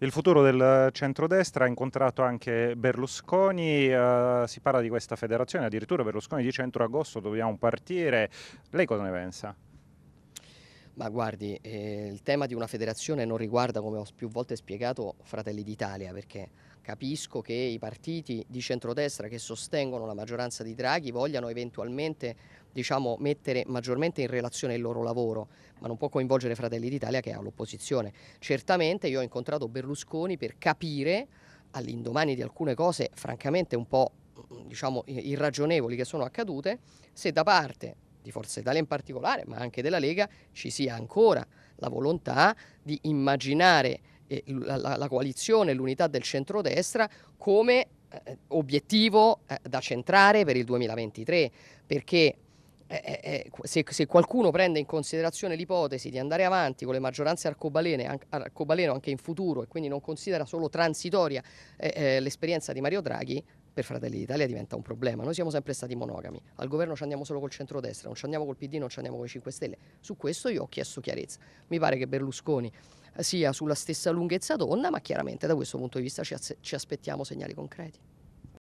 Il futuro del centrodestra ha incontrato anche Berlusconi, eh, si parla di questa federazione, addirittura Berlusconi di centro agosto dobbiamo partire. Lei cosa ne pensa? Ma guardi, eh, il tema di una federazione non riguarda, come ho più volte spiegato, Fratelli d'Italia, perché capisco che i partiti di centrodestra che sostengono la maggioranza di Draghi vogliano eventualmente diciamo, mettere maggiormente in relazione il loro lavoro, ma non può coinvolgere Fratelli d'Italia che è all'opposizione. Certamente io ho incontrato Berlusconi per capire all'indomani di alcune cose francamente un po' diciamo, irragionevoli che sono accadute, se da parte di Forza Italia in particolare, ma anche della Lega, ci sia ancora la volontà di immaginare eh, la, la, coalizione, l'unità del centrodestra come eh, obiettivo eh, da centrare per il 2023, perché eh, eh, eh se, se, qualcuno prende in considerazione l'ipotesi di andare avanti con le maggioranze arcobaleno, arcobaleno anche in futuro e quindi non considera solo transitoria eh, eh, l'esperienza di Mario Draghi, per Fratelli d'Italia diventa un problema. Noi siamo sempre stati monogami, al governo ci andiamo solo col centrodestra, non ci andiamo col PD, non ci andiamo con i 5 Stelle. Su questo io ho chiesto chiarezza. Mi pare che Berlusconi eh, sia sulla stessa lunghezza d'onda, ma chiaramente da questo punto di vista ci, as- ci aspettiamo segnali concreti.